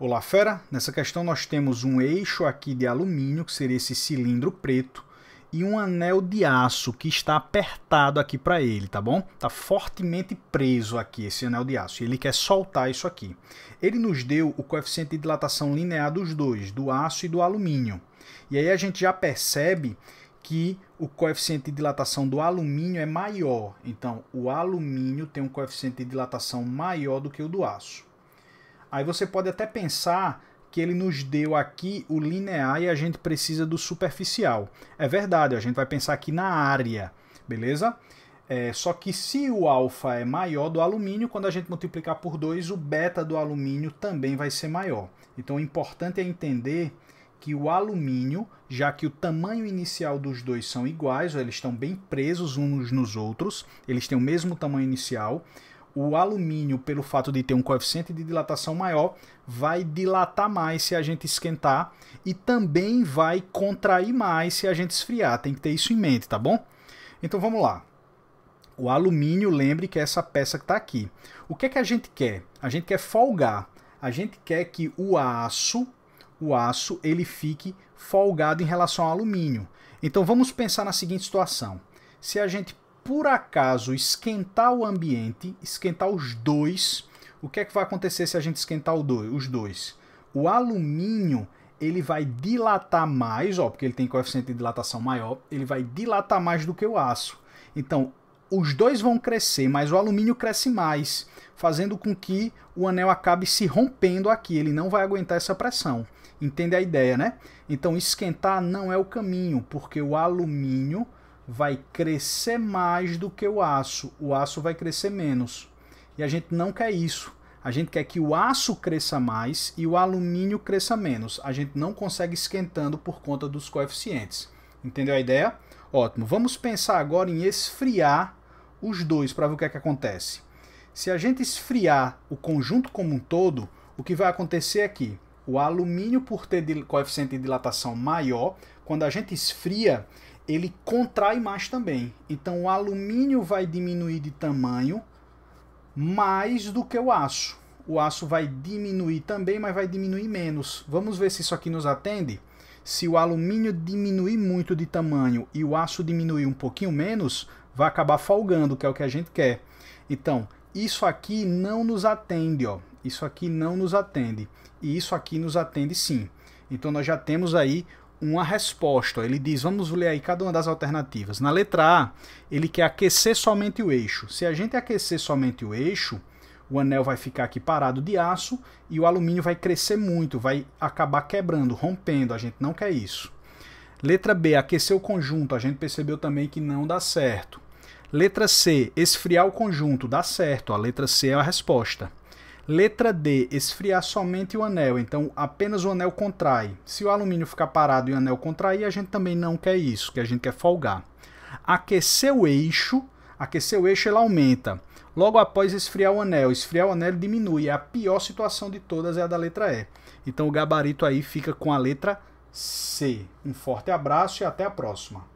Olá, fera! Nessa questão nós temos um eixo aqui de alumínio, que seria esse cilindro preto, e um anel de aço que está apertado aqui para ele, tá bom? Tá fortemente preso aqui esse anel de aço e ele quer soltar isso aqui. Ele nos deu o coeficiente de dilatação linear dos dois, do aço e do alumínio. E aí a gente já percebe que o coeficiente de dilatação do alumínio é maior. Então, o alumínio tem um coeficiente de dilatação maior do que o do aço. Aí você pode até pensar que ele nos deu aqui o linear e a gente precisa do superficial. É verdade, a gente vai pensar aqui na área, beleza? É, só que se o alfa é maior do alumínio, quando a gente multiplicar por 2, o beta do alumínio também vai ser maior. Então o importante é entender que o alumínio, já que o tamanho inicial dos dois são iguais, eles estão bem presos uns nos outros, eles têm o mesmo tamanho inicial, o alumínio, pelo fato de ter um coeficiente de dilatação maior, vai dilatar mais se a gente esquentar e também vai contrair mais se a gente esfriar. Tem que ter isso em mente, tá bom? Então vamos lá. O alumínio, lembre que é essa peça que está aqui. O que é que a gente quer? A gente quer folgar. A gente quer que o aço, o aço, ele fique folgado em relação ao alumínio. Então vamos pensar na seguinte situação. Se a gente por acaso esquentar o ambiente, esquentar os dois, o que é que vai acontecer se a gente esquentar os dois? O alumínio ele vai dilatar mais, ó, porque ele tem coeficiente de dilatação maior, ele vai dilatar mais do que o aço. Então, os dois vão crescer, mas o alumínio cresce mais, fazendo com que o anel acabe se rompendo aqui, ele não vai aguentar essa pressão. Entende a ideia, né? Então, esquentar não é o caminho, porque o alumínio vai crescer mais do que o aço, o aço vai crescer menos. E a gente não quer isso. A gente quer que o aço cresça mais e o alumínio cresça menos. A gente não consegue esquentando por conta dos coeficientes. Entendeu a ideia? Ótimo. Vamos pensar agora em esfriar os dois para ver o que é que acontece. Se a gente esfriar o conjunto como um todo, o que vai acontecer aqui? É o alumínio, por ter coeficiente de dilatação maior, quando a gente esfria, ele contrai mais também. Então o alumínio vai diminuir de tamanho mais do que o aço. O aço vai diminuir também, mas vai diminuir menos. Vamos ver se isso aqui nos atende. Se o alumínio diminuir muito de tamanho e o aço diminuir um pouquinho menos, vai acabar folgando, que é o que a gente quer. Então, isso aqui não nos atende, ó. Isso aqui não nos atende. E isso aqui nos atende sim. Então nós já temos aí uma resposta. Ele diz, vamos ler aí cada uma das alternativas. Na letra A, ele quer aquecer somente o eixo. Se a gente aquecer somente o eixo, o anel vai ficar aqui parado de aço e o alumínio vai crescer muito, vai acabar quebrando, rompendo. A gente não quer isso. Letra B, aquecer o conjunto. A gente percebeu também que não dá certo. Letra C, esfriar o conjunto, dá certo, a letra C é a resposta. Letra D, esfriar somente o anel, então apenas o anel contrai. Se o alumínio ficar parado e o anel contrair, a gente também não quer isso, que a gente quer folgar. Aquecer o eixo, aquecer o eixo ele aumenta. Logo após esfriar o anel, esfriar o anel diminui. É a pior situação de todas é a da letra E. Então o gabarito aí fica com a letra C. Um forte abraço e até a próxima.